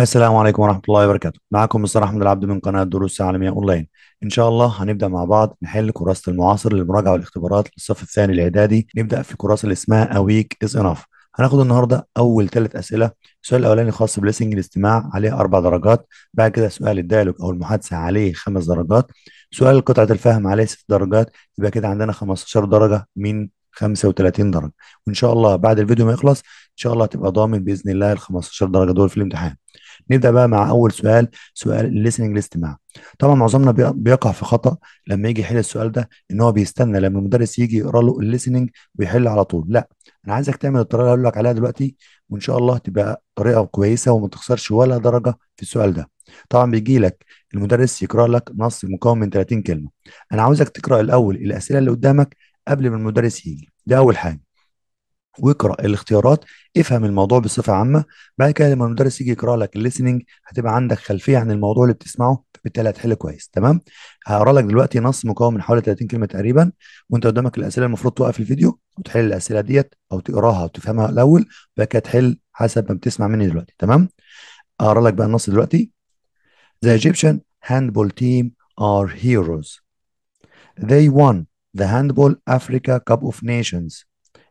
السلام عليكم ورحمة الله وبركاته معكم مستر أحمد العبد من قناة دروس عالمية أونلاين إن شاء الله هنبدأ مع بعض نحل كراسة المعاصر للمراجعة والاختبارات للصف الثاني الإعدادي نبدأ في كراسة اللي اسمها أويك إز إناف هناخد النهاردة أول ثلاث أسئلة السؤال الأولاني خاص بليسنج الاستماع عليه أربع درجات بعد كده سؤال الديالوج أو المحادثة عليه خمس درجات سؤال قطعة الفهم عليه ست درجات يبقى كده عندنا 15 درجة من 35 درجة وإن شاء الله بعد الفيديو ما يخلص إن شاء الله هتبقى ضامن بإذن الله ال 15 درجة دول في الامتحان نبدا بقى مع اول سؤال سؤال الليسننج الاستماع طبعا معظمنا بيقع في خطا لما يجي يحل السؤال ده ان هو بيستنى لما المدرس يجي يقرا له الليسننج ويحل على طول لا انا عايزك تعمل الطريقه اللي هقول لك عليها دلوقتي وان شاء الله تبقى طريقه كويسه وما تخسرش ولا درجه في السؤال ده طبعا بيجي لك المدرس يقرا لك نص مكون من 30 كلمه انا عاوزك تقرا الاول الاسئله اللي قدامك قبل ما المدرس يجي ده اول حاجه واقرا الاختيارات افهم الموضوع بصفه عامه بعد كده لما المدرس يجي يقرا لك الليسننج هتبقى عندك خلفيه عن الموضوع اللي بتسمعه فبالتالي هتحل كويس تمام هقرا لك دلوقتي نص مكون من حوالي 30 كلمه تقريبا وانت قدامك الاسئله المفروض توقف الفيديو وتحل الاسئله ديت او تقراها وتفهمها الاول وبعد كده تحل حسب ما بتسمع مني دلوقتي تمام اقرا لك بقى النص دلوقتي The Egyptian handball team are heroes. They won the Handball Africa Cup of Nations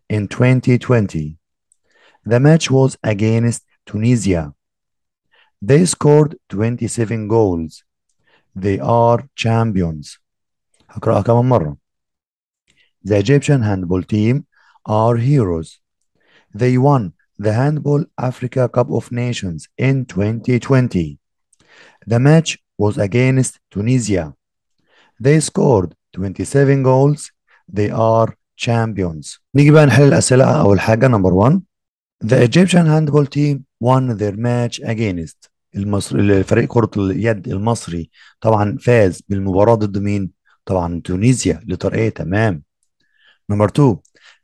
in 2020. The match was against Tunisia. They scored 27 goals. They are champions. The Egyptian handball team are heroes. They won the Handball Africa Cup of Nations in 2020. The match was against Tunisia. They scored 27 goals. They are champions نيجي بقى نحل الأسئلة أول حاجة نمبر 1 The Egyptian handball team won their match against المصر... فريق كرة اليد المصري طبعا فاز بالمباراة ضد مين؟ طبعا تونيزيا لطريقة تمام نمبر 2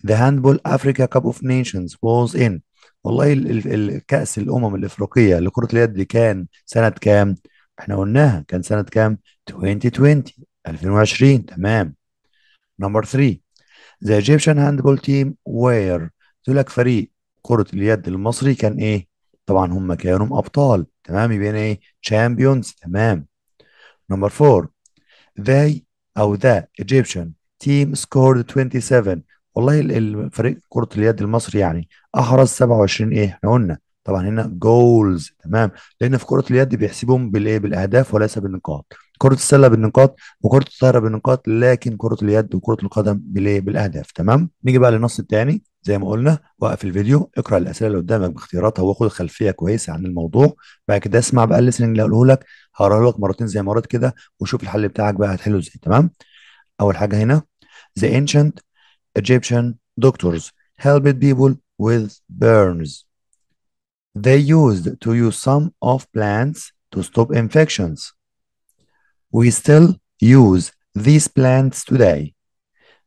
The Handball Africa Cup of Nations was in والله كأس الأمم الإفريقية لكرة اليد كان سنة كام؟ احنا قلناها كان سنة كام؟ 2020 2020 تمام نمبر 3 The Egyptian handball team were تقول لك فريق كرة اليد المصري كان ايه؟ طبعا هم كانوا ابطال تمام يبين ايه؟ champions تمام نمبر 4 they او the Egyptian team scored 27 والله الفريق كرة اليد المصري يعني احرز 27 ايه؟ احنا قلنا طبعا هنا جولز تمام لان في كره اليد بيحسبهم بالايه بالاهداف وليس بالنقاط كره السله بالنقاط وكره الطايره بالنقاط لكن كره اليد وكره القدم بالايه بالاهداف تمام نيجي بقى للنص الثاني زي ما قلنا وقف الفيديو اقرا الاسئله اللي قدامك باختياراتها وخد خلفيه كويسه عن الموضوع بعد كده اسمع بقى الليسننج اللي هقوله لك هقراه لك مرتين زي مرات كده وشوف الحل بتاعك بقى هتحله ازاي تمام اول حاجه هنا the ancient Egyptian doctors helped people with burns They used to use some of plants to stop infections. We still use these plants today.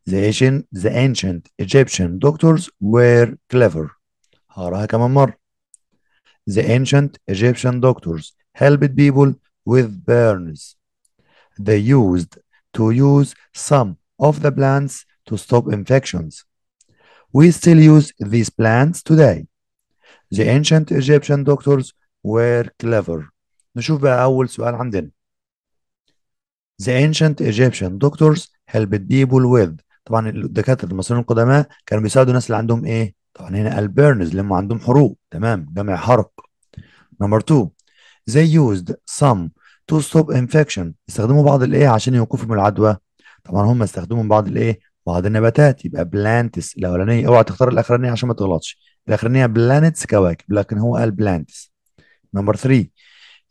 The ancient, the ancient Egyptian doctors were clever. The ancient Egyptian doctors helped people with burns. They used to use some of the plants to stop infections. We still use these plants today. The ancient Egyptian doctors were clever نشوف بقى أول سؤال عندنا The ancient Egyptian doctors helped people with طبعا الدكاترة المصريين القدماء كانوا بيساعدوا الناس اللي عندهم إيه؟ طبعا هنا البيرنز اللي هم عندهم حروق تمام جمع حرق نمبر 2 They used some to stop infection استخدموا بعض الإيه عشان يوقفوا من العدوى طبعا هم استخدموا بعض الإيه؟ بعض النباتات يبقى بلانتس الأولانية اوعى تختار الأخرانية عشان ما تغلطش الاخرانيه بلانتس كواكب لكن هو قال بلانتس نمبر 3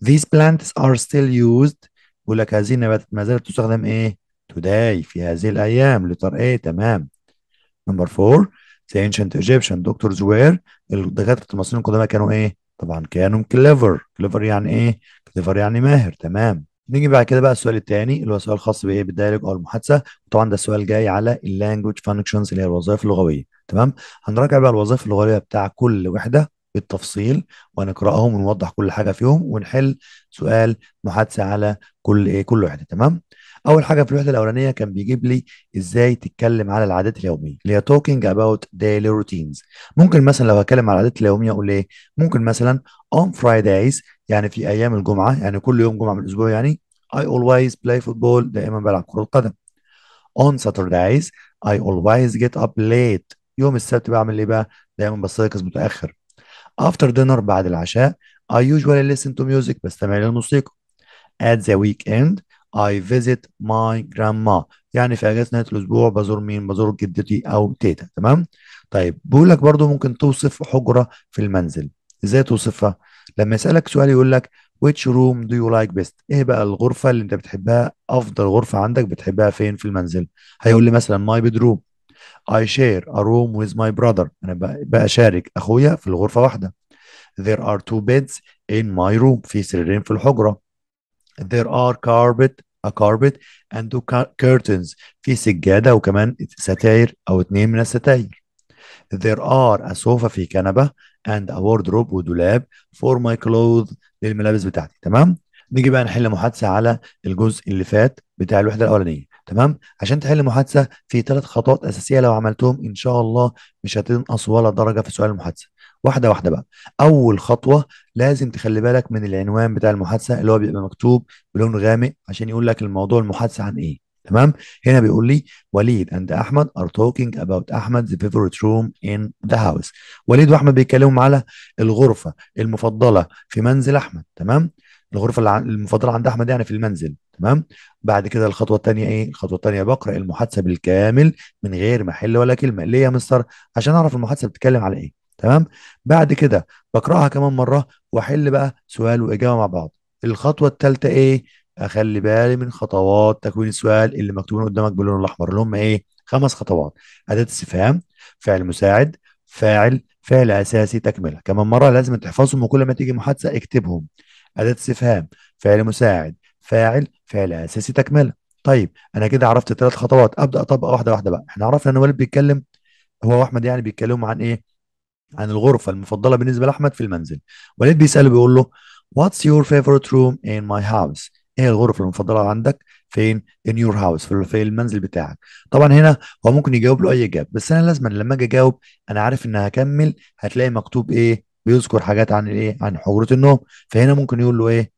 these plants are still used بيقول لك هذه النباتات ما زالت تستخدم ايه today في هذه الايام لتر ايه تمام نمبر 4 the ancient Egyptian doctors were الدكاتره المصريين القدماء كانوا ايه طبعا كانوا clever clever يعني ايه clever يعني ماهر تمام نيجي بعد كده بقى السؤال الثاني اللي هو سؤال خاص بايه بالدايلوج او المحادثه طبعا ده السؤال جاي على اللانجوج فانكشنز اللي هي الوظائف اللغويه تمام هنراجع بقى الوظائف اللغويه بتاع كل وحده بالتفصيل وهنقراهم ونوضح كل حاجه فيهم ونحل سؤال محادثه على كل ايه كل وحده تمام اول حاجه في الوحده الاولانيه كان بيجيب لي ازاي تتكلم على العادات اليوميه اللي هي توكينج اباوت ديلي روتينز ممكن مثلا لو هتكلم على العادات اليوميه اقول ايه ممكن مثلا اون فرايدايز يعني في ايام الجمعه يعني كل يوم جمعه من الاسبوع يعني اي اولويز بلاي فوتبول دائما بلعب كره قدم اون ساتردايز اي اولويز جيت اب ليت يوم السبت بعمل ايه بقى؟ دايما بستيقظ متاخر after dinner بعد العشاء I usually listen to music بستمع للموسيقى at the weekend I visit my grandma يعني في اجازه نهايه الاسبوع بزور مين بزور جدتي او تيتا تمام طيب بيقول لك برضو ممكن توصف حجره في المنزل ازاي توصفها لما يسالك سؤال يقول لك which room do you like best ايه بقى الغرفه اللي انت بتحبها افضل غرفه عندك بتحبها فين في المنزل هيقول لي مثلا my bedroom I share a room with my brother أنا بشارك أخويا في الغرفة واحدة There are two beds in my room في سريرين في الحجرة There are carpet a carpet and two curtains في سجادة وكمان ستاير أو اتنين من الستاير There are a sofa في كنبة and a wardrobe ودولاب for my clothes للملابس بتاعتي تمام؟ نيجي بقى نحل محادثة على الجزء اللي فات بتاع الوحدة الأولانية تمام عشان تحل محادثه في ثلاث خطوات اساسيه لو عملتهم ان شاء الله مش هتنقص ولا درجه في سؤال المحادثه واحده واحده بقى اول خطوه لازم تخلي بالك من العنوان بتاع المحادثه اللي هو بيبقى مكتوب بلون غامق عشان يقول لك الموضوع المحادثه عن ايه تمام هنا بيقول لي وليد اند احمد ار توكينج اباوت احمد ذا فيفورت روم ان ذا هاوس وليد واحمد بيتكلموا على الغرفه المفضله في منزل احمد تمام الغرفه المفضله عند احمد يعني في المنزل تمام بعد كده الخطوه الثانيه ايه الخطوه الثانيه بقرا المحادثه بالكامل من غير ما احل ولا كلمه ليه يا مستر عشان اعرف المحادثه بتتكلم على ايه تمام بعد كده بقراها كمان مره واحل بقى سؤال واجابه مع بعض الخطوه الثالثه ايه اخلي بالي من خطوات تكوين السؤال اللي مكتوبين قدامك باللون الاحمر اللي هم ايه خمس خطوات اداه استفهام فعل مساعد فاعل فعل اساسي تكمله كمان مره لازم تحفظهم وكل ما تيجي محادثه اكتبهم اداه استفهام فعل مساعد فاعل فعل اساسي تكمله طيب انا كده عرفت ثلاث خطوات ابدا اطبق واحده واحده بقى احنا عرفنا ان والد بيتكلم هو واحمد يعني بيتكلموا عن ايه عن الغرفه المفضله بالنسبه لاحمد في المنزل والد بيساله بيقول له واتس يور فيفورت روم ان ماي هاوس ايه الغرفه المفضله عندك فين؟ ان يور هاوس في المنزل بتاعك. طبعا هنا هو ممكن يجاوب له اي اجابه بس انا لازما لما اجي اجاوب انا عارف ان هكمل هتلاقي مكتوب ايه؟ بيذكر حاجات عن الايه؟ عن حجره النوم فهنا ممكن يقول له ايه؟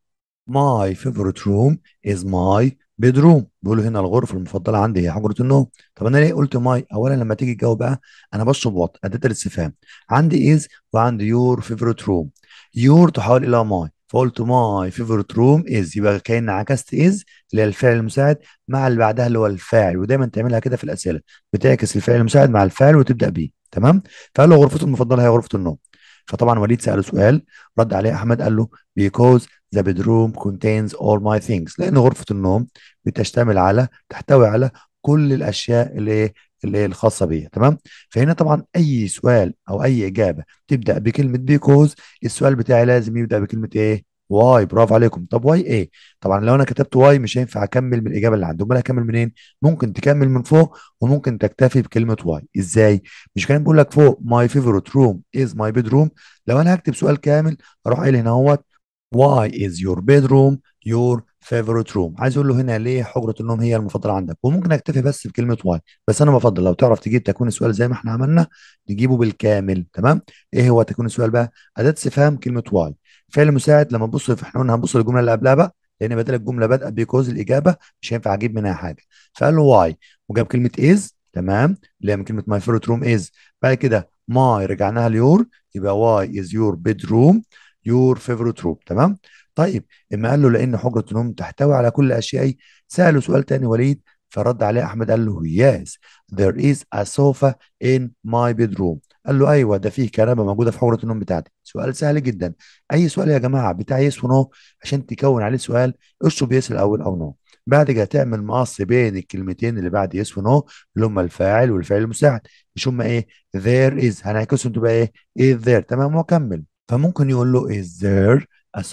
ماي فيفورت روم از ماي بيدروم بيقولوا هنا الغرفه المفضله عندي هي حجره النوم طب انا ليه قلت ماي اولا لما تيجي تجاوب بقى انا بشرب وات اداه الاستفهام عندي از وعندي يور فيفورت روم يور تحول الى ماي فقلت ماي فيفورت روم از يبقى كان عكست از اللي هي الفعل المساعد مع اللي بعدها اللي هو الفاعل ودايما تعملها كده في الاسئله بتعكس الفعل المساعد مع الفاعل وتبدا بيه تمام فقال له غرفته المفضله هي غرفه النوم فطبعا وليد ساله سؤال رد عليه احمد قال له بيكوز ذا بيدروم كونتينز اول ماي ثينجز لان غرفه النوم بتشتمل على تحتوي على كل الاشياء اللي اللي الخاصه بيا تمام فهنا طبعا اي سؤال او اي اجابه تبدا بكلمه بيكوز السؤال بتاعي لازم يبدا بكلمه ايه واي برافو عليكم طب واي ايه طبعا لو انا كتبت واي مش هينفع اكمل من الاجابه اللي عندي امال اكمل منين ممكن تكمل من فوق وممكن تكتفي بكلمه واي ازاي مش كان بيقول لك فوق ماي فيفورت روم از ماي بيدروم لو انا هكتب سؤال كامل اروح قايل هنا اهوت واي از يور بيدروم يور فيفورت روم عايز اقول له هنا ليه حجره النوم هي المفضله عندك وممكن اكتفي بس بكلمه واي بس انا بفضل لو تعرف تجيب تكوين السؤال زي ما احنا عملنا نجيبه بالكامل تمام ايه هو تكوين السؤال بقى اداه استفهام كلمه واي فعل مساعد لما نبص احنا قلنا هنبص للجمله اللي قبلها بقى لان بدل الجمله بدات بيكوز الاجابه مش هينفع اجيب منها حاجه فقال له واي وجاب كلمه از تمام اللي هي من كلمه ماي فيفورت روم از بعد كده ماي رجعناها ليور يبقى واي از يور بيد روم يور فيفورت روم تمام طيب اما قال له لان حجره النوم تحتوي على كل الاشياء ساله سؤال تاني وليد فرد عليه احمد قال له يس there is a sofa in my bedroom قال له ايوه ده فيه كهرباء موجوده في حوره النوم بتاعتي سؤال سهل جدا اي سؤال يا جماعه بتاع يس ونو عشان تكون عليه سؤال اشرب يس الاول او نو بعد كده تعمل مقص بين الكلمتين اللي بعد يس ونو اللي هم الفاعل والفعل المساعد مش هم ايه there از هنعكسهم تبقى ايه از ذير تمام وكمل فممكن يقول له از ذير a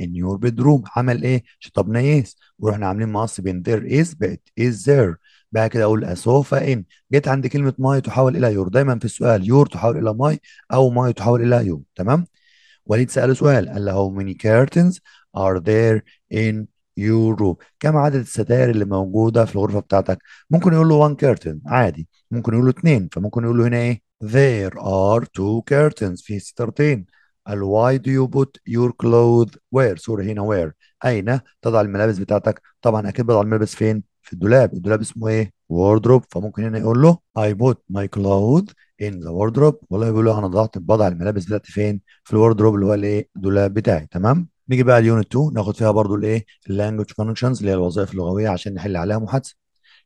ان يور your bedroom عمل ايه شطبنا يس ورحنا عاملين مقص بين ذير از بقت از ذير بقى كده اقول سوف ان جيت عند كلمه ماي تحول الى يور دايما في السؤال يور تحول الى ماي او ماي تحول الى يور تمام وليد ساله سؤال قال له how many curtains are there in your room كم عدد الستائر اللي موجوده في الغرفه بتاعتك ممكن يقول له one curtain عادي ممكن يقول له اثنين فممكن يقول له هنا ايه there are two curtains في ستارتين قال why do you put your clothes where سوري هنا where أين تضع الملابس بتاعتك طبعا أكيد بضع الملابس فين في الدولاب الدولاب اسمه ايه ووردروب فممكن هنا يقول له اي بوت ماي كلاود ان ذا ووردروب والله بيقول له انا ضعت بضع الملابس دلوقتي فين في الوردروب اللي هو الايه الدولاب بتاعي تمام نيجي بقى اليونت 2 ناخد فيها برضو الايه اللانجوج فانكشنز اللي هي الوظائف اللغويه عشان نحل عليها محادثه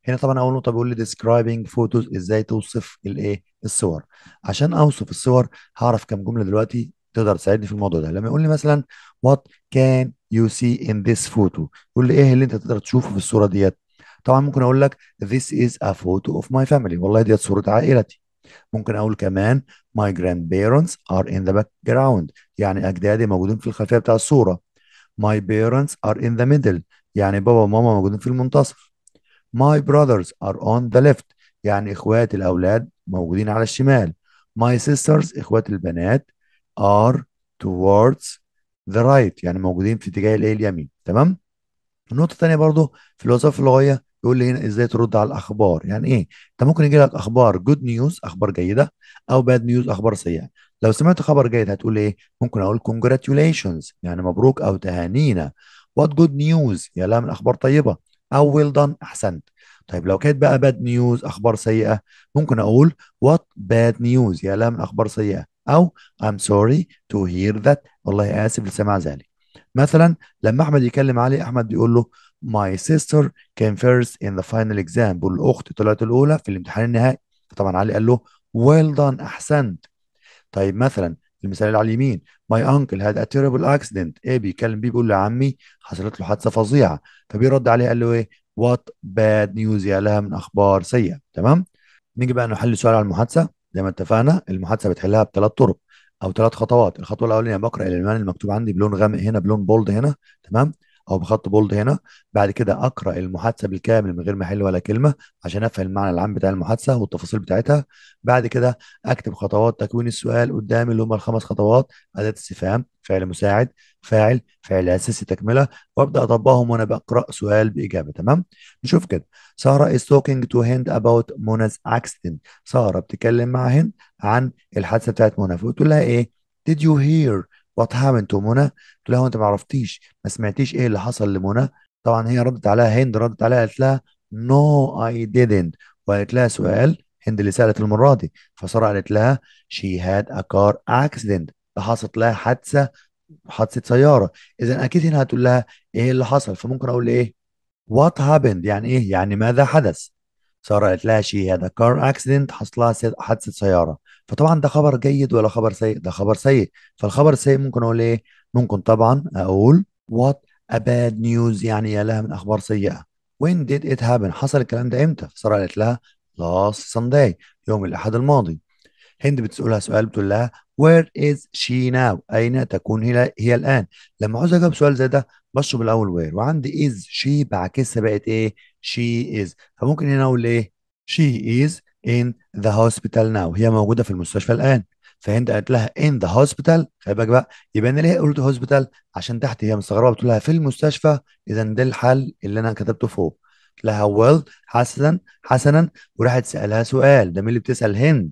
هنا طبعا اول نقطه بيقول لي ديسكرايبنج فوتوز ازاي توصف الايه الصور عشان اوصف الصور هعرف كام جمله دلوقتي تقدر تساعدني في الموضوع ده لما يقول لي مثلا وات كان يو سي ان ذيس فوتو يقول لي ايه اللي انت تقدر تشوفه في الصوره ديت طبعا ممكن اقول لك this is a photo of my family والله ديت صوره عائلتي ممكن اقول كمان my grandparents are in the background يعني اجدادي موجودين في الخلفيه بتاع الصوره my parents are in the middle يعني بابا وماما موجودين في المنتصف my brothers are on the left يعني اخواتي الاولاد موجودين على الشمال my sisters اخوات البنات are towards the right يعني موجودين في اتجاه الايه اليمين تمام النقطة الثانية برضو في الوظائف اللغوية يقول لي هنا ازاي ترد على الاخبار يعني ايه انت ممكن يجي لك اخبار جود نيوز اخبار جيده او باد نيوز اخبار سيئه لو سمعت خبر جيد هتقول ايه ممكن اقول congratulations يعني مبروك او تهانينا وات جود نيوز يا لها من اخبار طيبه او ويل دان احسنت طيب لو كانت بقى باد نيوز اخبار سيئه ممكن اقول وات باد نيوز يا لها من اخبار سيئه او ام سوري تو هير ذات والله اسف لسماع ذلك مثلا لما احمد يكلم علي احمد بيقول له sister came first in the final exam بقول الأخت طلعت الاولى في الامتحان النهائي فطبعا علي قال له ويل well done احسنت طيب مثلا المثال اللي على اليمين ماي انكل هاد a تيربل accident ايه بيكلم بيه بيقول لعمي حصلت له حادثه فظيعه فبيرد رد عليه قال له ايه وات باد نيوز يا لها من اخبار سيئه تمام نيجي بقى نحل سؤال على المحادثه زي ما اتفقنا المحادثه بتحلها بثلاث طرق او ثلاث خطوات الخطوه الاولانيه بقرا العنوان المكتوب عندي بلون غامق هنا بلون بولد هنا تمام او بخط بولد هنا بعد كده اقرا المحادثه بالكامل من غير ما احل ولا كلمه عشان افهم المعنى العام بتاع المحادثه والتفاصيل بتاعتها بعد كده اكتب خطوات تكوين السؤال قدامي اللي هم الخمس خطوات اداه استفهام فعل مساعد فاعل فعل اساسي تكمله وابدا اطبقهم وانا بقرا سؤال باجابه تمام نشوف كده ساره is talking to هند about منا's accident ساره بتتكلم مع هند عن الحادثه بتاعت منى فقلت لها ايه did you hear واضحه من منى قلت لها انت ما عرفتيش ما سمعتيش ايه اللي حصل لمنى طبعا هي ردت عليها هند ردت عليها قالت لها نو اي ديدنت وقالت لها سؤال هند اللي سالت المره دي فساره قالت لها شي هاد ا كار اكسيدنت حصلت لها حادثه حادثه سياره اذا اكيد هنا هتقول لها ايه اللي حصل فممكن اقول ايه وات هابند يعني ايه يعني ماذا حدث ساره قالت لها شي هاد ا كار اكسيدنت حصل لها حادثه سياره فطبعا ده خبر جيد ولا خبر سيء ده خبر سيء فالخبر السيء ممكن اقول ايه ممكن طبعا اقول وات a bad news يعني يا لها من اخبار سيئه when did it happen حصل الكلام ده امتى فساره قالت لها last Sunday يوم الاحد الماضي هند بتسألها سؤال بتقول لها where is she now أين تكون هي, هي الآن لما عاوز أجاوب سؤال زي ده بشرب الأول وير وعندي is she بعكسها بقت إيه she is فممكن هنا أقول إيه she is in the hospital now هي موجوده في المستشفى الان فهند قالت لها in the hospital خلي بالك بقى يبقى انا ليه قلت hospital عشان تحت هي مستغربه بتقول لها في المستشفى اذا ده الحل اللي انا كتبته فوق لها well حسنا حسنا وراحت سالها سؤال ده مين اللي بتسال هند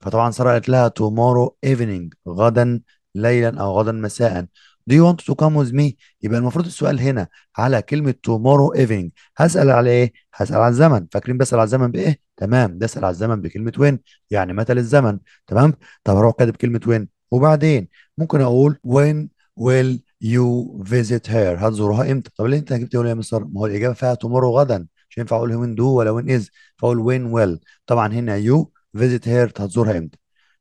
فطبعا ساره قالت لها tomorrow evening غدا ليلا او غدا مساء Do you want to come with me؟ يبقى المفروض السؤال هنا على كلمة tomorrow evening هسأل على إيه؟ هسأل على الزمن فاكرين بسأل على الزمن بإيه؟ تمام بسأل على الزمن بكلمة وين يعني متى للزمن تمام؟ طب أروح كاتب كلمة وين وبعدين ممكن أقول when will you visit her هتزورها إمتى؟ طب ليه أنت جبت هنا يا مستر؟ ما هو الإجابة فيها tomorrow غدا مش هينفع أقول when do ولا when is فأقول when will طبعا هنا you visit her هتزورها إمتى؟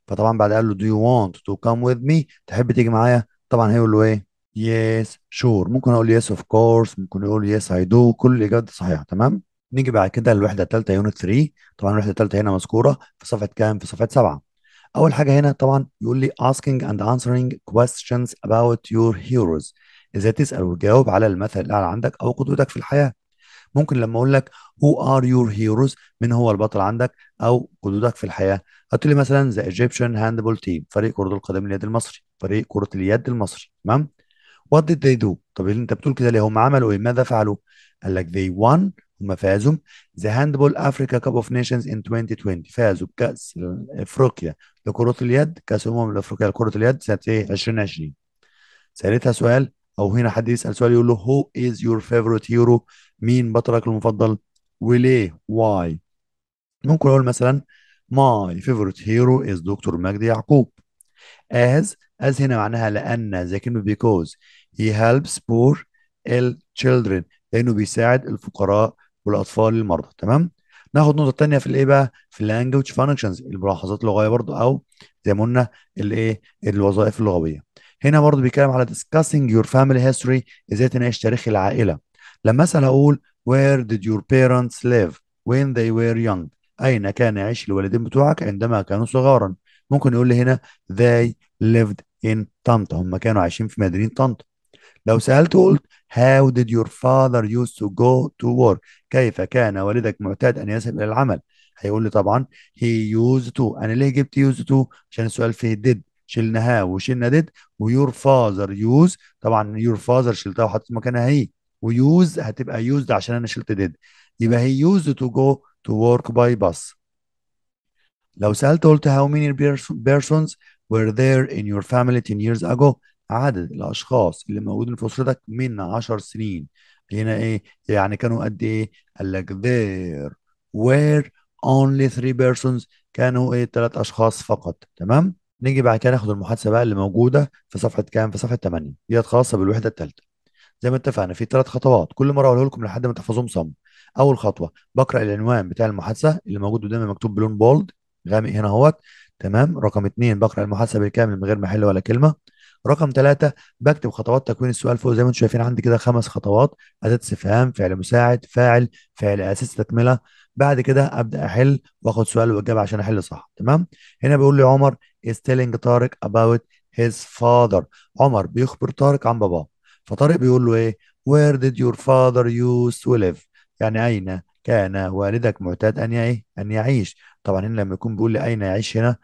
فطبعا بعد قال له do you want to come with me تحب تيجي معايا طبعا هيقول له ايه يس شور ممكن اقول يس اوف كورس ممكن اقول يس اي دو كل الاجابات صحيحه تمام نيجي بعد كده للوحده الثالثه يونت 3 طبعا الوحده الثالثه هنا مذكوره في صفحه كام في صفحه 7 اول حاجه هنا طبعا يقول لي asking and answering questions about your heroes ازاي تسال وتجاوب على المثل الاعلى عندك او قدوتك في الحياه ممكن لما اقول لك who are your heroes من هو البطل عندك او قدودك في الحياه هتقول لي مثلا the Egyptian handball team فريق كره القدم اليد المصري فريق كرة اليد المصري تمام وات did they do طب انت بتقول كده ليه هم عملوا ايه ماذا فعلوا قال لك they won هم فازوا ذا هاندبول افريكا كاب اوف نيشنز ان 2020 فازوا بكاس افريقيا لكره اليد كاس الامم الافريقيه لكره اليد سنه 2020 إيه؟ سالتها سؤال او هنا حد يسال سؤال يقول له هو از يور فيفورت هيرو مين بطلك المفضل وليه واي ممكن اقول مثلا ماي فيفورت هيرو از دكتور مجدي يعقوب as as هنا معناها لأن زي كلمة because he helps poor ill children لأنه بيساعد الفقراء والأطفال المرضى تمام ناخد نقطة تانية في الإيه بقى في اللانجوج فانكشنز الملاحظات اللغوية برضو أو زي ما قلنا الإيه الوظائف اللغوية هنا برضو بيتكلم على discussing your family history إزاي تناقش تاريخ العائلة لما مثلا أقول where did your parents live when they were young أين كان يعيش الوالدين بتوعك عندما كانوا صغارا ممكن يقول لي هنا they lived in طنطا هم كانوا عايشين في مدينة طنطا لو سألت قلت How did your father used to go to work كيف كان والدك معتاد أن يذهب إلى العمل هيقول لي طبعا he used to أنا ليه جبت used to عشان السؤال فيه did ها وشلنا did ويور father used طبعا your father شلتها وحطيت مكانها هي ويوز هتبقى used عشان أنا شلت did يبقى he used to go to work by bus لو سألت قلت how many persons were there in your family 10 years ago عدد الأشخاص اللي موجودين في أسرتك من 10 سنين هنا إيه يعني كانوا قد إيه قال لك there were only three persons كانوا إيه ثلاث أشخاص فقط تمام نيجي بعد كده ناخد المحادثة بقى اللي موجودة في صفحة كام في صفحة 8 دي خاصة بالوحدة الثالثة زي ما اتفقنا في ثلاث خطوات كل مرة أقولها لكم لحد ما تحفظوهم صم أول خطوة بقرأ العنوان بتاع المحادثة اللي موجود قدامي مكتوب بلون بولد غامق هنا اهوت تمام رقم اثنين بقرا المحاسبه بالكامل من غير ما احل ولا كلمه رقم ثلاثة بكتب خطوات تكوين السؤال فوق زي ما انتم شايفين عندي كده خمس خطوات أداة استفهام فعل مساعد فاعل فعل أساس تكملة بعد كده أبدأ أحل وآخد سؤال وإجابة عشان أحل صح تمام هنا بيقول لي عمر is telling طارق about his father عمر بيخبر طارق عن باباه فطارق بيقول له إيه where did your father used to live يعني أين كان والدك معتاد أن إيه أن يعيش طبعا هنا لما يكون بيقول لي أين يعيش هنا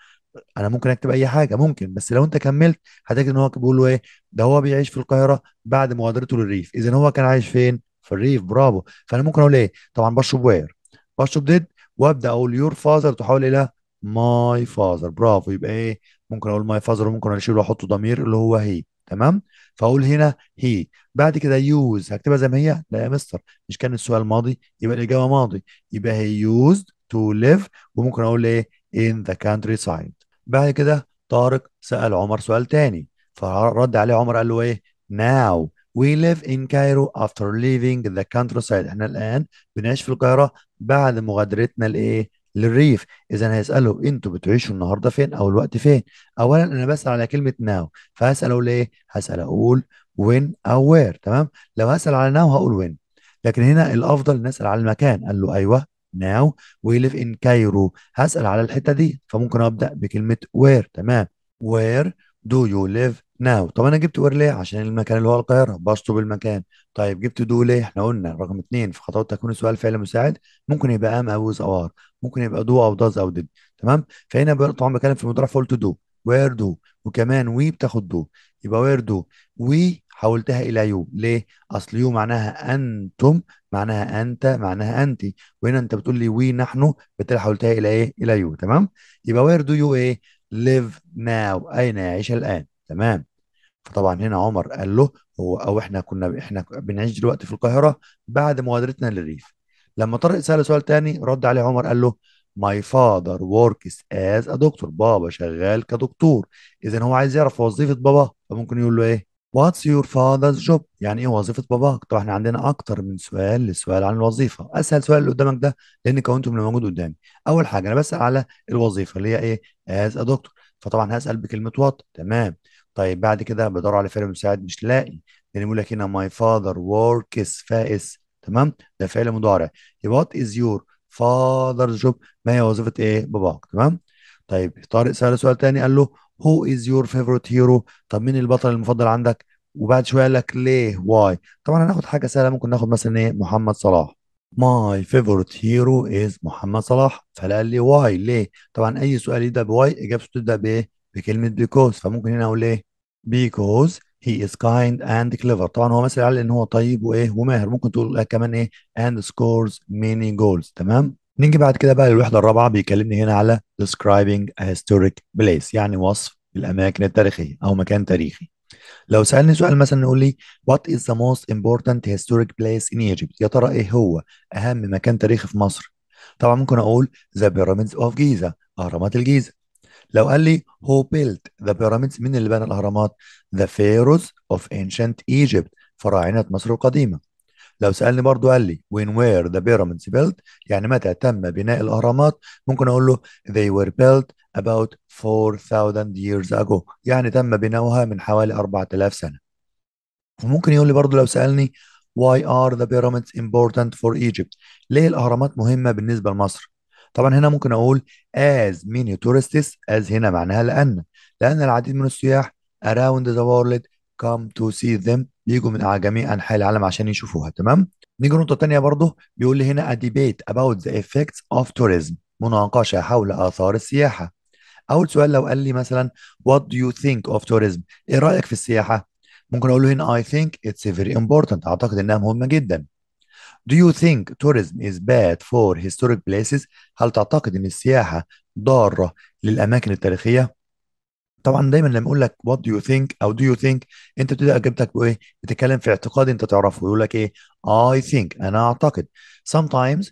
أنا ممكن أكتب أي حاجة ممكن بس لو أنت كملت هتجد إن هو بيقول له إيه ده هو بيعيش في القاهرة بعد مغادرته للريف إذا هو كان عايش فين؟ في الريف برافو فأنا ممكن أقول إيه طبعا بشرب وير بشرب ديد وأبدأ أقول يور فازر تحول إلى ماي فازر برافو يبقى إيه ممكن أقول ماي فازر وممكن أشيله وأحطه ضمير اللي هو هي تمام فاقول هنا هي بعد كده يوز هكتبها زي ما هي لا يا مستر مش كان السؤال ماضي يبقى الاجابه ماضي يبقى هي يوز تو ليف وممكن اقول ايه ان ذا كانتري سايد بعد كده طارق سال عمر سؤال تاني فرد عليه عمر قال له ايه ناو وي ليف ان كايرو افتر ليفينج ذا كانتري سايد احنا الآن بنعيش في القاهرة بعد مغادرتنا لإيه؟ للريف اذا هيساله انتوا بتعيشوا النهارده فين او الوقت فين اولا انا بسال على كلمه ناو فهسال اقول ايه هسال اقول وين او وير تمام لو هسال على ناو هقول وين لكن هنا الافضل ان اسال على المكان قال له ايوه ناو وي ليف ان كايرو هسال على الحته دي فممكن ابدا بكلمه وير تمام وير دو يو ليف ناو طب انا جبت وير ليه عشان المكان اللي هو القاهره بسطه بالمكان طيب جبت دو ليه احنا قلنا رقم اثنين في خطوات تكوين سؤال فعل مساعد ممكن يبقى ام او از او ار ممكن يبقى دو او داز او ديد تمام فهنا طبعا بتكلم في المضارع فقلت دو وير دو وكمان وي بتاخد دو يبقى وير دو وي حولتها الى يو ليه اصل يو معناها انتم معناها انت معناها انت وهنا انت بتقول لي وي نحن بالتالي حولتها الى ايه الى يو تمام يبقى وير دو يو ايه live now أين يعيش الآن تمام فطبعا هنا عمر قال له هو أو إحنا كنا إحنا بنعيش دلوقتي في القاهرة بعد مغادرتنا للريف لما طارق سأله سؤال تاني رد عليه عمر قال له My father works as a doctor بابا شغال كدكتور إذا هو عايز يعرف وظيفة بابا فممكن يقول له إيه What's your father's job؟ يعني ايه وظيفة باباك؟ طبعا احنا عندنا اكتر من سؤال لسؤال عن الوظيفة، اسهل سؤال اللي قدامك ده لان كونته من موجود قدامي. اول حاجة انا بسأل على الوظيفة اللي هي ايه؟ از دكتور، فطبعا هسأل بكلمة وات، تمام. طيب بعد كده بدور على فعل مساعد مش لاقي، لان بيقول لك هنا ماي فاذر وركس فائس، تمام؟ ده فعل مضارع. يبقى وات از يور فاذرز جوب؟ ما هي وظيفة ايه؟ باباك، تمام؟ طيب طارق سأل سؤال تاني قال له هو از يور فيفورت هيرو طب مين البطل المفضل عندك وبعد شويه قال لك ليه واي طبعا هناخد حاجه سهله ممكن ناخد مثلا ايه محمد صلاح ماي فيفورت هيرو از محمد صلاح فقال لي واي ليه طبعا اي سؤال يبدا بواي اجابته تبدا بايه بكلمه بيكوز فممكن هنا اقول ايه بيكوز هي از كايند اند كليفر طبعا هو مثل على ان هو طيب وايه وماهر ممكن تقول كمان ايه اند سكورز ميني جولز تمام نيجي بعد كده بقى للوحده الرابعه بيكلمني هنا على describing a historic place يعني وصف الاماكن التاريخيه او مكان تاريخي لو سالني سؤال مثلا يقول لي what is the most important historic place in Egypt يا ترى ايه هو اهم مكان تاريخي في مصر طبعا ممكن اقول the pyramids of Giza اهرامات الجيزه لو قال لي who built the pyramids مين اللي بنى الاهرامات the pharaohs of ancient Egypt فراعنه مصر القديمه لو سالني برضو قال لي وين وير the pyramids built يعني متى تم بناء الاهرامات ممكن اقول له they were built about 4000 years ago يعني تم بناؤها من حوالي 4000 سنه وممكن يقول لي برضو لو سالني why are the pyramids important for Egypt ليه الاهرامات مهمه بالنسبه لمصر طبعا هنا ممكن اقول as many tourists as هنا معناها لان لان العديد من السياح around the world come to see them بيجوا من جميع انحاء العالم عشان يشوفوها تمام نيجي نقطه ثانيه برضه بيقول لي هنا a اباوت ذا افكتس اوف توريزم مناقشه حول اثار السياحه اول سؤال لو قال لي مثلا وات دو يو ثينك اوف توريزم ايه رايك في السياحه ممكن اقول له هنا اي ثينك اتس فيري امبورتنت اعتقد انها مهمه جدا Do you think tourism is bad for historic places؟ هل تعتقد ان السياحه ضاره للاماكن التاريخيه؟ طبعا دايما لما اقول لك وات دو يو ثينك او دو يو ثينك انت بتبدا اجابتك بايه؟ بتتكلم في اعتقاد انت تعرفه يقول لك ايه؟ I think انا اعتقد sometimes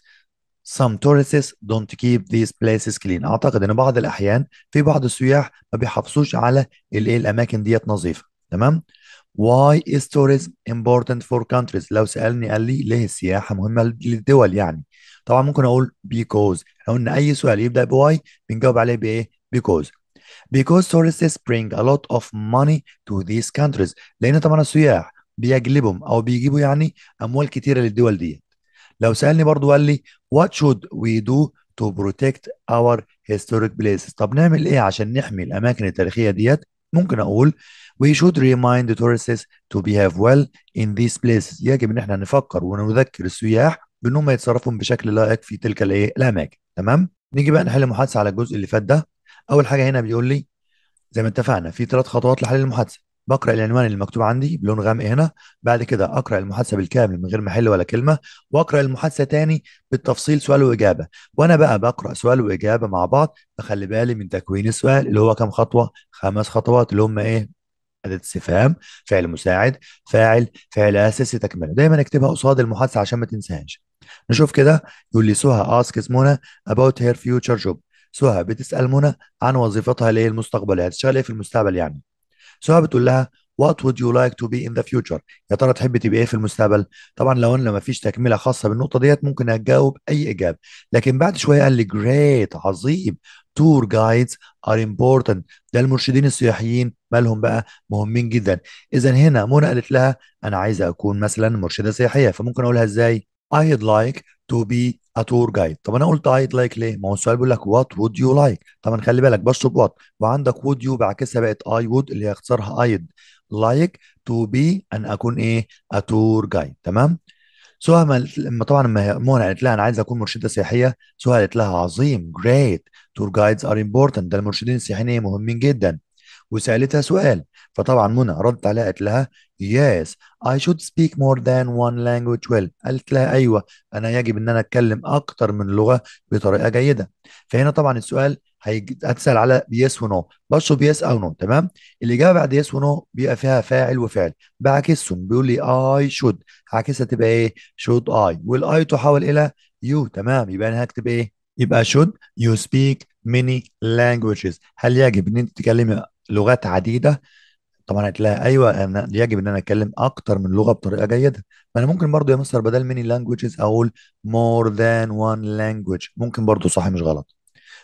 some tourists don't keep these places clean اعتقد ان بعض الاحيان في بعض السياح ما بيحافظوش على الايه الاماكن ديت نظيفه تمام؟ Why is tourism important for countries؟ لو سألني قال لي ليه السياحة مهمة للدول يعني؟ طبعا ممكن أقول because، او ان أي سؤال يبدأ بواي بنجاوب عليه بإيه؟ because. because tourists bring a lot of money to these countries لان طبعا السياح بيجلبهم او بيجيبوا يعني اموال كتيره للدول دي لو سالني برضو قال لي what should we do to protect our historic places طب نعمل ايه عشان نحمي الاماكن التاريخيه ديت ممكن اقول we should remind the tourists to behave well in these places يجب ان احنا نفكر ونذكر السياح بانهم يتصرفوا بشكل لائق في تلك الايه الاماكن تمام نيجي بقى نحل المحادثه على الجزء اللي فات ده اول حاجه هنا بيقول لي زي ما اتفقنا في ثلاث خطوات لحل المحادثه بقرا العنوان اللي مكتوب عندي بلون غامق هنا بعد كده اقرا المحادثه بالكامل من غير ما احل ولا كلمه واقرا المحادثه تاني بالتفصيل سؤال واجابه وانا بقى بقرا سؤال واجابه مع بعض بخلي بالي من تكوين السؤال اللي هو كام خطوه خمس خطوات اللي هم ايه أداة استفهام فعل مساعد فاعل فعل أساسي تكملة دايما اكتبها قصاد المحادثة عشان ما تنساهاش نشوف كده يقول لي سوها ask منى اباوت هير فيوتشر جوب سهى بتسأل منى عن وظيفتها اللي هي المستقبل يعني تشتغل ايه في المستقبل يعني سهى بتقول لها وات would you like to be in the future يا ترى تحبي تبقي ايه في المستقبل طبعا لو انا ما فيش تكمله خاصه بالنقطه ديت ممكن اجاوب اي اجابه لكن بعد شويه قال لي جريت عظيم تور جايدز ار امبورتنت ده المرشدين السياحيين مالهم بقى مهمين جدا اذا هنا منى قالت لها انا عايزه اكون مثلا مرشده سياحيه فممكن اقولها ازاي I'd like to be اتور جايد طب انا قلت ايد لايك ليه ما هو السؤال بيقول لك وات وود يو لايك انا خلي بالك بشرب وات وعندك وود يو بعكسها بقت اي وود اللي هي اختصارها ايد لايك تو بي ان اكون ايه اتور جايد تمام سواء ما لما طبعا لما مونا قالت لها انا عايز اكون مرشده سياحيه سواء قالت لها عظيم جريت تور جايدز ار امبورتنت ده المرشدين السياحيين إيه؟ مهمين جدا وسالتها سؤال فطبعا منى ردت عليها قالت لها yes I should speak more than one language well قالت لها أيوة أنا يجب أن أنا أتكلم أكتر من لغة بطريقة جيدة فهنا طبعا السؤال هتسأل على yes و no بشرب yes أو نو تمام الإجابة بعد yes و no بيبقى فيها فاعل وفعل بعكسهم بيقول لي I should عكسها تبقى إيه should I والآي تحول إلى you تمام يبقى أنا هكتب إيه يبقى should you speak many languages هل يجب أن أنت تتكلمي لغات عديدة طبعا هتلاقي ايوه أنا يجب ان انا اتكلم اكتر من لغه بطريقه جيده ما انا ممكن برضو يا مستر بدل ميني لانجويجز اقول مور ذان وان لانجويج ممكن برضو صح مش غلط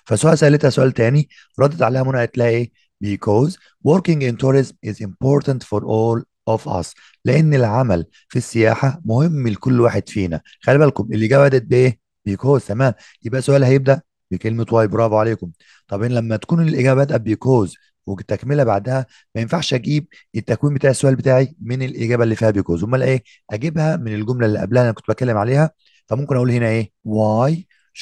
فسؤال سالتها سؤال تاني ردت عليها منى قالت لها ايه because working in tourism is important for all of us لان العمل في السياحه مهم لكل واحد فينا خلي بالكم الاجابه بدات بايه because تمام يبقى سؤال هيبدا بكلمه واي برافو عليكم طب إن لما تكون الاجابه بدات بيكوز والتكمله بعدها ما ينفعش اجيب التكوين بتاع السؤال بتاعي من الاجابه اللي فيها بيكوز امال ايه اجيبها من الجمله اللي قبلها انا كنت بتكلم عليها فممكن اقول هنا ايه why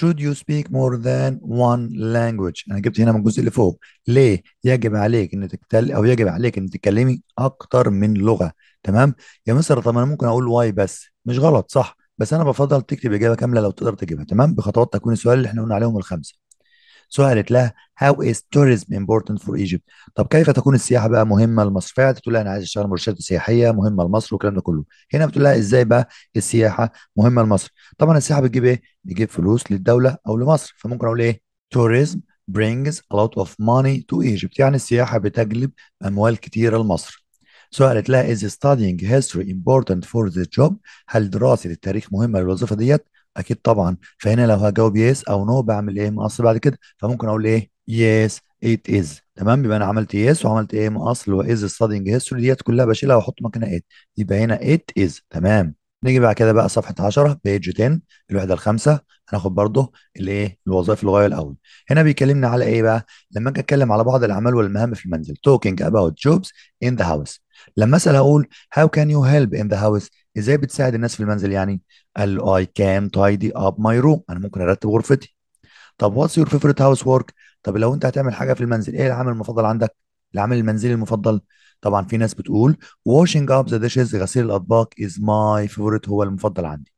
should you speak more than one language انا جبت هنا من الجزء اللي فوق ليه يجب عليك ان تتكلم او يجب عليك ان تتكلمي اكتر من لغه تمام يا مصر طب انا ممكن اقول واي بس مش غلط صح بس انا بفضل تكتب اجابه كامله لو تقدر تجيبها تمام بخطوات تكوين السؤال اللي احنا قلنا عليهم الخمسه سألت لها how is tourism important for Egypt طب كيف تكون السياحه بقى مهمه لمصر فهي تقول لها انا عايز اشتغل مرشده سياحيه مهمه لمصر والكلام ده كله هنا بتقول لها ازاي بقى السياحه مهمه لمصر طبعا السياحه بتجيب ايه بتجيب فلوس للدوله او لمصر فممكن اقول ايه tourism brings a lot of money to Egypt يعني السياحه بتجلب اموال كتيره لمصر سؤالت لها is studying history important for the job هل دراسة التاريخ مهمة للوظيفة ديت اكيد طبعا فهنا لو هجاوب يس او نو بعمل ايه مقص بعد كده فممكن اقول ايه يس ات از تمام يبقى انا عملت يس وعملت ايه مقص واز ستادينج هيستوري ديت كلها بشيلها واحط مكانها ات يبقى هنا ات از تمام نيجي بعد كده بقى صفحه 10 بيج 10 الوحده الخامسه هناخد برضه الايه الوظائف اللغويه الاول هنا بيكلمنا على ايه بقى لما اجي اتكلم على بعض الاعمال والمهام في المنزل توكينج اباوت جوبز ان ذا هاوس لما اسال اقول هاو كان يو هيلب ان ذا هاوس ازاي بتساعد الناس في المنزل يعني قال له اي كان تايدي اب ماي روم انا ممكن ارتب غرفتي طب واتس يور فيفورت هاوس وورك طب لو انت هتعمل حاجه في المنزل ايه العمل المفضل عندك العمل المنزلي المفضل طبعا في ناس بتقول واشنج اب ذا ديشز غسيل الاطباق از ماي فيفورت هو المفضل عندي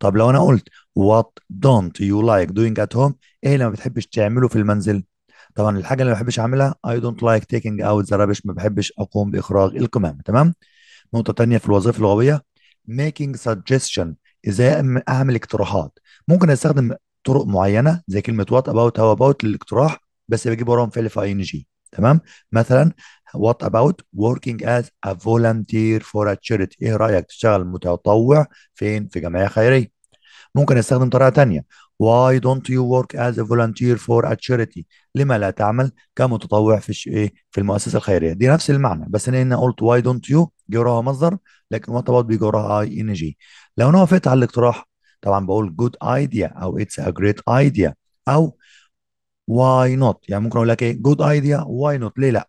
طب لو انا قلت وات دونت يو لايك دوينج ات هوم ايه اللي ما بتحبش تعمله في المنزل طبعا الحاجه اللي ما بحبش اعملها اي دونت لايك تيكينج اوت ذا رابش ما بحبش اقوم باخراج القمامه تمام نقطه ثانيه في الوظائف اللغويه ميكينج سجستشن ازاي اعمل اقتراحات ممكن استخدم طرق معينه زي كلمه وات اباوت هاو اباوت للاقتراح بس بجيب وراهم فعل في اي ان جي تمام مثلا وات اباوت وركينج از ا فولنتير فور ا تشاريتي ايه رايك تشتغل متطوع فين في جمعيه خيريه ممكن استخدم طريقه ثانيه Why don't you work as a volunteer for a charity لما لا تعمل كمتطوع في ايه في المؤسسه الخيريه دي نفس المعنى بس انا هنا قلت why don't you جه وراها مصدر لكن وطبط بيجي وراها اي ان جي لو انا وافقت على الاقتراح طبعا بقول good idea او it's a great idea او why not يعني ممكن اقول لك ايه good idea why not ليه لا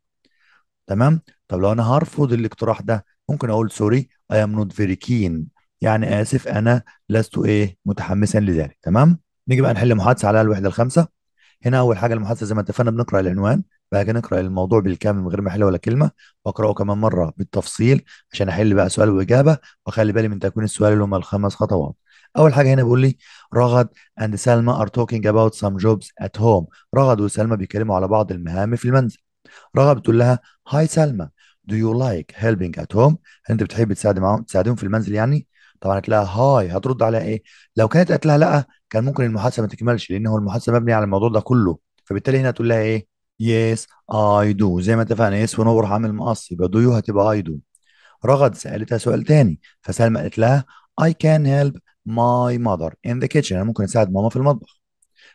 تمام طب لو انا هرفض الاقتراح ده ممكن اقول سوري I am not very keen يعني اسف انا لست ايه متحمسا لذلك تمام نيجي بقى نحل محادثه على الوحده الخامسه هنا اول حاجه المحادثه زي ما اتفقنا بنقرا العنوان بقى نقرا الموضوع بالكامل من غير ما احل ولا كلمه واقراه كمان مره بالتفصيل عشان احل بقى سؤال واجابه واخلي بالي من تكوين السؤال اللي هم الخمس خطوات اول حاجه هنا بيقول لي رغد اند سلمى ار توكينج اباوت سام جوبز ات هوم رغد وسلمى بيتكلموا على بعض المهام في المنزل رغد بتقول لها هاي سلمى دو يو لايك هيلبينج ات هوم هل انت بتحب تساعد معاهم تساعدهم في المنزل يعني طبعا هتلاقيها هاي هترد على ايه لو كانت قالت لها لا كان ممكن المحادثه ما تكملش لان هو المحادثه مبنيه على الموضوع ده كله فبالتالي هنا تقول لها ايه يس اي دو زي ما اتفقنا يس ونور عامل مقص يبقى دو يو هتبقى اي دو رغد سالتها سؤال تاني فسلمى قالت لها اي كان هيلب ماي ماذر ان ذا كيتشن انا ممكن اساعد ماما في المطبخ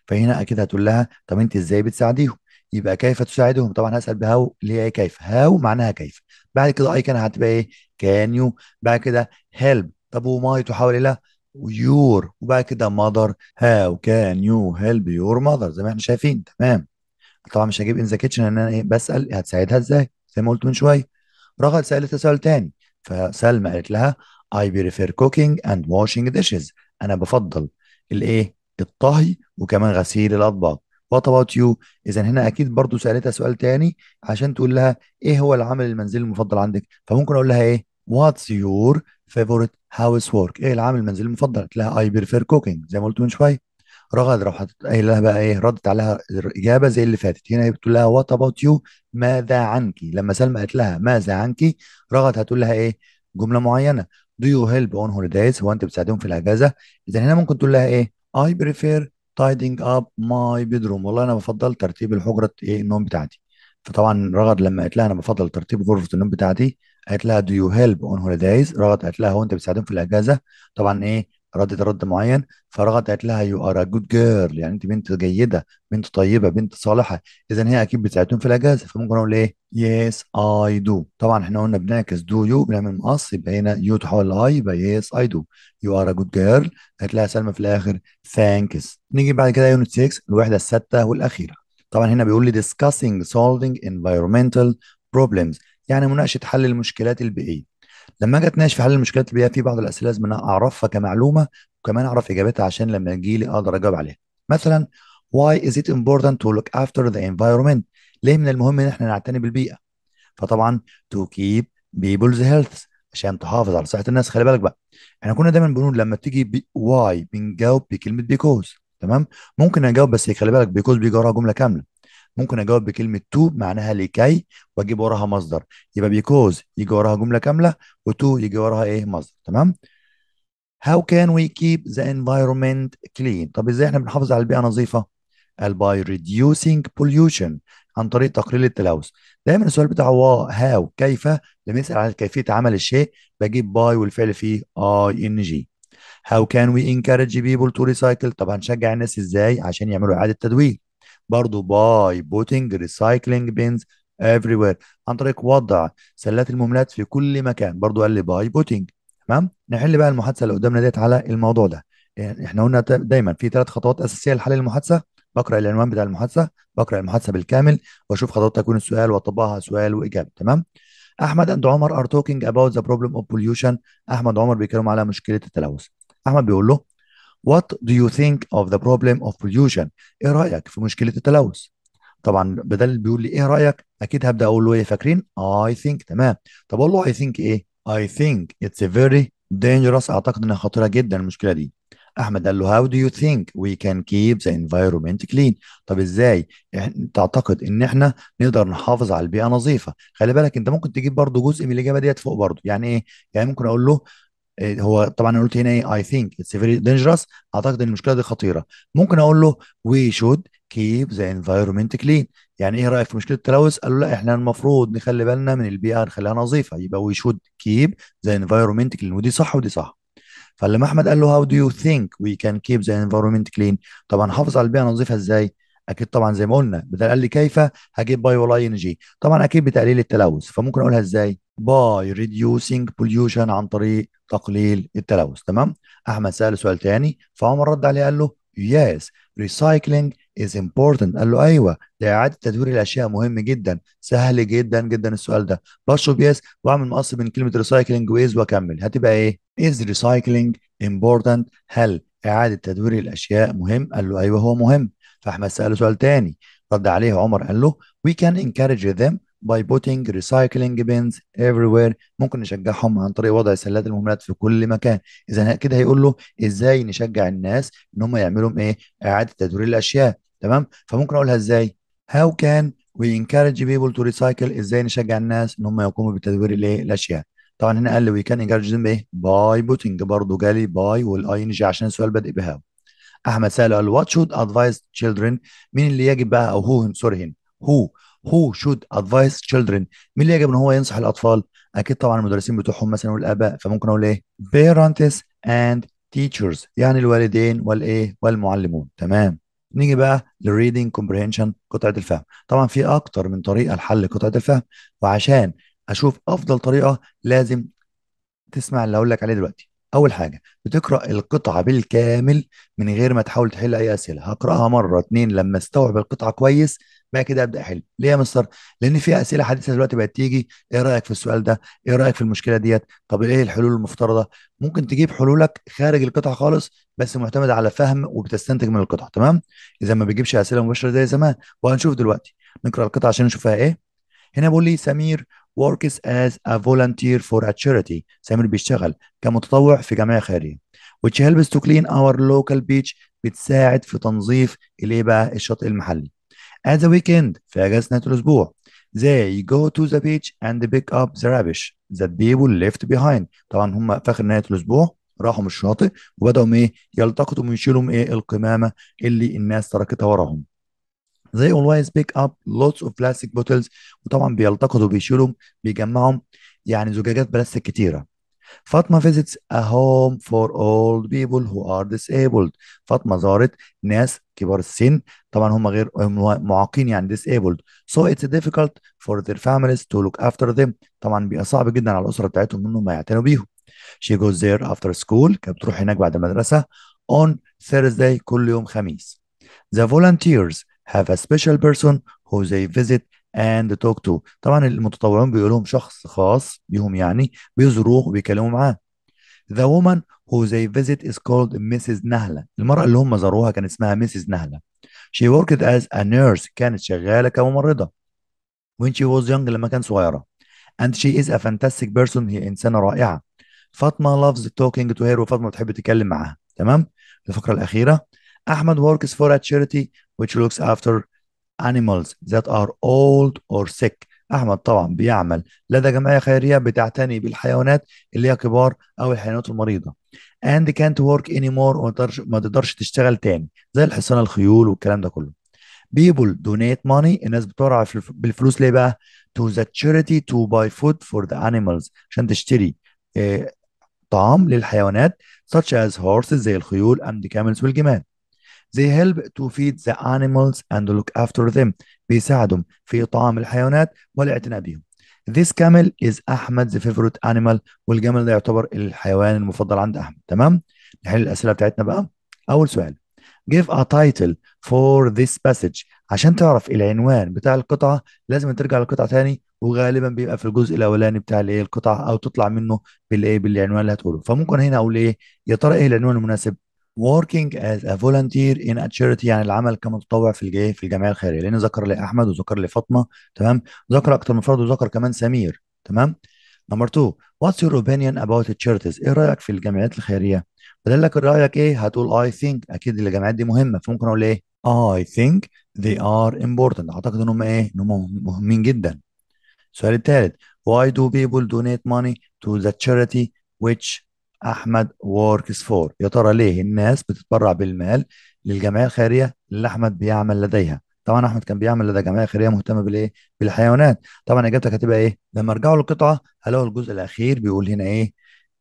فهنا اكيد هتقول لها طب انت ازاي بتساعديهم يبقى كيف تساعدهم طبعا هسال بهاو اللي هي كيف هاو معناها كيف بعد كده اي كان هتبقى ايه كان يو بعد كده هيلب طب وماي تحاول الى إيه ويور وبعد كده ماذر هاو كان يو هيلب يور ماذر زي ما احنا شايفين تمام طبعا مش هجيب ان ذا كيتشن ان انا ايه بسال هتساعدها ازاي زي ما قلت من شويه رغد سالتها سؤال تاني فسلمى قالت لها اي بريفير كوكينج اند واشينج ديشز انا بفضل الايه الطهي وكمان غسيل الاطباق وات اباوت يو اذا هنا اكيد برضو سالتها سؤال تاني عشان تقول لها ايه هو العمل المنزلي المفضل عندك فممكن اقول لها ايه واتس يور فيفورت هاوس ورك ايه العامل المنزلي المفضل لها اي بريفير cooking زي ما قلت من شويه رغد راح قايل لها بقى ايه ردت عليها الاجابه زي اللي فاتت هنا بتقول لها وات اباوت يو ماذا عنك لما سلمى قالت لها ماذا عنك رغد هتقول لها ايه جمله معينه دو يو هيلب اون هوليدايز هو انت بتساعدهم في الاجازه اذا هنا ممكن تقول لها ايه اي بريفير تايدنج اب ماي بيدروم والله انا بفضل ترتيب الحجره ايه النوم بتاعتي فطبعا رغد لما قالت لها انا بفضل ترتيب غرفه النوم بتاعتي قالت لها do you help on holidays رغد قالت لها هو انت بتساعدهم في الاجازه طبعا ايه ردت رد معين فرغد قالت لها يو ار جود جيرل يعني انت بنت جيده بنت طيبه بنت صالحه اذا هي اكيد بتساعدهم في الاجازه فممكن اقول ايه يس اي دو طبعا احنا قلنا بنعكس دو يو بنعمل مقص يبقى هنا يو تحول لاي يبقى يس اي دو يو ار جود جيرل قالت لها سلمى في الاخر ثانكس نيجي بعد كده يونت 6 الوحده السادسه والاخيره طبعا هنا بيقول لي discussing solving environmental problems يعني مناقشه حل المشكلات البيئيه لما اجي اتناقش في حل المشكلات البيئيه في بعض الاسئله لازم انا اعرفها كمعلومه وكمان اعرف اجابتها عشان لما تجي لي اقدر اجاوب عليها مثلا why is it important to look after the environment ليه من المهم ان احنا نعتني بالبيئه فطبعا to keep people's health عشان تحافظ على صحه الناس خلي بالك بقى احنا كنا دايما بنقول لما تيجي بي واي بنجاوب بكلمه بيكوز تمام ممكن اجاوب بس خلي بالك بيكوز بيجي جمله كامله ممكن اجاوب بكلمه تو معناها لكي واجيب وراها مصدر يبقى بيكوز يجي وراها جمله كامله وتو يجي وراها ايه مصدر تمام How can we keep the environment clean؟ طب ازاي احنا بنحافظ على البيئه نظيفه؟ قال by reducing pollution عن طريق تقليل التلوث. دايما السؤال بتاع هاو كيف لما يسال على كيفيه عمل الشيء بجيب باي والفعل فيه اي ان جي. How can we encourage people to recycle؟ طب هنشجع الناس ازاي عشان يعملوا اعاده تدوير؟ برضه باي بوتنج ريسايكلينج بينز everywhere عن طريق وضع سلات المملات في كل مكان برضه قال لي باي بوتنج تمام نحل بقى المحادثه اللي قدامنا ديت على الموضوع ده إيه، احنا قلنا دايما في ثلاث خطوات اساسيه لحل المحادثه بقرا العنوان بتاع المحادثه بقرا المحادثه بالكامل واشوف خطوات تكون السؤال واطبقها سؤال واجابه تمام احمد اند عمر ار توكينج اباوت ذا بروبلم اوف بوليوشن احمد عمر بيتكلموا على مشكله التلوث احمد بيقول له What do you think of the problem of pollution؟ إيه رأيك في مشكلة التلوث؟ طبعا بدل بيقول لي إيه رأيك؟ أكيد هبدأ أقول له إيه فاكرين؟ I think تمام طب أقول له I think إيه؟ I think it's a very dangerous أعتقد إنها خطيرة جدا المشكلة دي احمد قال له هاو دو يو ثينك وي كان كيب ذا انفايرومنت كلين طب ازاي تعتقد ان احنا نقدر نحافظ على البيئه نظيفه خلي بالك انت ممكن تجيب برضو جزء من الاجابه ديت فوق برضو يعني ايه يعني ممكن اقول له آه، هو طبعا انا قلت هنا ايه اي ثينك اتس فيري دينجرس اعتقد ان المشكله دي خطيره ممكن اقول له وي شود كيب ذا انفايرمنت كلين يعني ايه رايك في مشكله التلوث قالوا لا احنا المفروض نخلي بالنا من البيئه نخليها نظيفه يبقى وي شود كيب ذا انفايرمنت كلين ودي صح ودي صح فلما احمد قال له هاو دو يو ثينك وي كان كيب ذا انفايرمنت كلين طبعا حافظ على البيئه نظيفه ازاي اكيد طبعا زي ما قلنا بدل قال لي كيف هجيب باي ولا جي طبعا اكيد بتقليل التلوث فممكن اقولها ازاي باي ريديوسينج بوليوشن عن طريق تقليل التلوث تمام احمد سال سؤال تاني فعمر رد عليه قال له يس ريسايكلينج از امبورتنت قال له ايوه ده اعاده تدوير الاشياء مهم جدا سهل جدا جدا السؤال ده بشرب يس واعمل مقص من كلمه ريسايكلينج واز واكمل هتبقى ايه از ريسايكلينج امبورتنت هل اعاده تدوير الاشياء مهم قال له ايوه هو مهم فاحمد ساله سؤال تاني رد عليه عمر قال له we can encourage them by putting recycling bins everywhere ممكن نشجعهم عن طريق وضع سلات المهملات في كل مكان اذا كده هيقول له ازاي نشجع الناس ان هم يعملوا ايه اعاده تدوير الاشياء تمام فممكن اقولها ازاي how can we encourage people to recycle ازاي نشجع الناس ان هم يقوموا بتدوير الايه الاشياء طبعا هنا قال لي وي كان انكارج ذم ايه باي بوتنج برضه جالي باي والاي ان جي عشان السؤال بادئ بهاو احمد ساله قال وات شود ادفايز تشيلدرن مين اللي يجب بقى او هو سوري هنا هو هو شود ادفايز تشيلدرن مين اللي يجب ان هو ينصح الاطفال اكيد طبعا المدرسين بتوعهم مثلا والاباء فممكن اقول ايه بيرنتس اند تيتشرز يعني الوالدين والايه والمعلمون تمام نيجي بقى للريدنج كومبريهنشن قطعه الفهم طبعا في اكتر من طريقه لحل قطعه الفهم وعشان اشوف افضل طريقه لازم تسمع اللي هقول لك عليه دلوقتي اول حاجه بتقرا القطعه بالكامل من غير ما تحاول تحل اي اسئله هقراها مره اتنين لما استوعب القطعه كويس بقى كده ابدا احل ليه يا مستر لان في اسئله حديثه دلوقتي بقت تيجي ايه رايك في السؤال ده ايه رايك في المشكله ديت طب ايه الحلول المفترضه ممكن تجيب حلولك خارج القطعه خالص بس معتمده على فهم وبتستنتج من القطعه تمام اذا ما بيجيبش اسئله مباشره زي زمان وهنشوف دلوقتي نقرا القطعه عشان نشوفها ايه هنا بيقول لي سمير works as a volunteer for a charity سامر بيشتغل كمتطوع في جمعية خيرية which helps to clean our local beach بتساعد في تنظيف الايه بقى الشاطئ المحلي at the weekend في اجازة نهاية الاسبوع they go to the beach and pick up the rubbish that people left behind طبعا هم في اخر نهاية الاسبوع راحوا من الشاطئ وبداوا ايه يلتقطوا ويشيلوا ايه القمامة اللي الناس تركتها وراهم they always pick up lots of plastic bottles وطبعا بيلتقطوا بيشيلوا بيجمعوا يعني زجاجات بلاستيك كتيرة فاطمة visits a home for old people who are disabled فاطمة زارت ناس كبار السن طبعا هم غير معاقين يعني disabled so it's difficult for their families to look after them طبعا بيبقى صعب جدا على الأسرة بتاعتهم إنهم يعتنوا بيهم she goes there after school كانت بتروح هناك بعد المدرسة on Thursday كل يوم خميس the volunteers have a special person who they visit and talk to طبعا المتطوعون بيقول لهم شخص خاص بيهم يعني بيزوروه وبيكلموا معاه The woman who they visit is called Mrs. نهلة المرأة اللي هم زاروها كان اسمها Mrs. نهلة She worked as a nurse كانت شغالة كممرضة when she was young لما كان صغيرة and she is a fantastic person هي إنسانة رائعة فاطمة loves talking to her وفاطمة بتحب تتكلم معاها تمام الفقرة الأخيرة أحمد works for a charity which looks after animals that are old or sick أحمد طبعا بيعمل لدى جمعية خيرية بتعتني بالحيوانات اللي هي كبار أو الحيوانات المريضة and can't work anymore وما تقدرش تشتغل تاني زي الحصانة الخيول والكلام ده كله people donate money الناس بترعى بالفلوس ليه بقى to the charity to buy food for the animals عشان تشتري آه، طعام للحيوانات such as horses زي الخيول and the camels والجمال They help to feed the animals and look after them بيساعدهم في إطعام الحيوانات والاعتناء بهم This camel is أحمد the favorite animal والجمل ده يعتبر الحيوان المفضل عند أحمد تمام نحل الأسئلة بتاعتنا بقى أول سؤال give a title for this passage عشان تعرف العنوان بتاع القطعة لازم ترجع للقطعة تاني وغالبا بيبقى في الجزء الاولاني بتاع الايه القطعه او تطلع منه بالايه بالعنوان اللي هتقوله فممكن هنا اقول ايه يا ترى ايه العنوان المناسب working as a volunteer in a charity يعني العمل كمتطوع في الجاي في الجمعيه الخيريه لان ذكر لي احمد وذكر لي فاطمه تمام ذكر اكتر من فرد وذكر كمان سمير تمام نمبر 2 what's your opinion about the charities ايه رايك في الجمعيات الخيريه بدل لك رايك ايه هتقول I think اكيد الجمعيات دي مهمه فممكن اقول ايه I think they are important اعتقد ان ايه ان مهمين جدا السؤال الثالث why do people donate money to the charity which احمد ووركس فور يا ترى ليه الناس بتتبرع بالمال للجمعيه الخيريه اللي احمد بيعمل لديها طبعا احمد كان بيعمل لدى جمعيه خيريه مهتمه بالايه بالحيوانات طبعا اجابتك هتبقى ايه لما ارجعوا للقطعه هلاقوا الجزء الاخير بيقول هنا ايه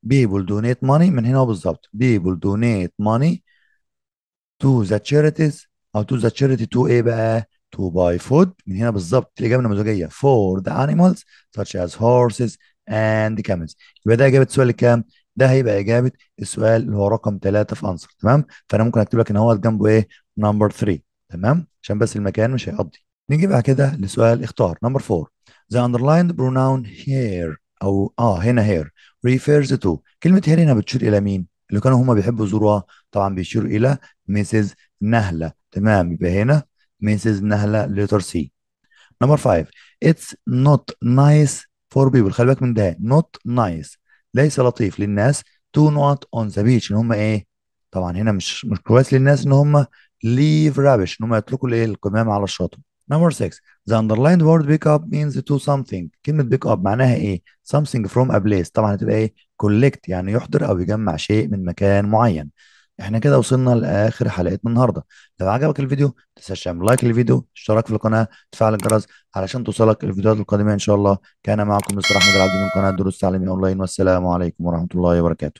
بيبل دونيت ماني من هنا بالظبط بيبل دونيت ماني تو ذا تشاريتيز او تو ذا تشاريتي تو ايه بقى تو باي فود من هنا بالظبط الاجابه النموذجيه فور ذا انيمالز such as horses and camels يبقى ده اجابه السؤال الكام ده هيبقى اجابه السؤال اللي هو رقم 3 في انسر تمام فانا ممكن اكتب لك ان هو جنبه ايه نمبر 3 تمام عشان بس المكان مش هيقضي نيجي بعد كده لسؤال اختار نمبر 4 the underlined pronoun here او اه هنا here refers to كلمه here هنا بتشير الى مين اللي كانوا هما بيحبوا يزوروها طبعا بيشير الى ميسز نهله تمام يبقى هنا ميسز نهله لتر سي نمبر 5 it's not nice for people خلي بالك من ده not nice ليس لطيف للناس تو نوت اون ذا بيتش ان هم ايه طبعا هنا مش مش كويس للناس ان هم leave rubbish ان هم يتركوا الايه القمامه على الشاطئ نمبر 6 the underlined word pick up means to something كلمه pick up معناها ايه something from a place طبعا هتبقى ايه collect يعني يحضر او يجمع شيء من مكان معين احنا كده وصلنا لاخر حلقتنا النهارده لو عجبك الفيديو ما تنساش تعمل لايك للفيديو اشتراك في القناه تفعل الجرس علشان توصلك الفيديوهات القادمه ان شاء الله كان معكم مستر احمد العبد من قناه دروس تعليميه اونلاين والسلام عليكم ورحمه الله وبركاته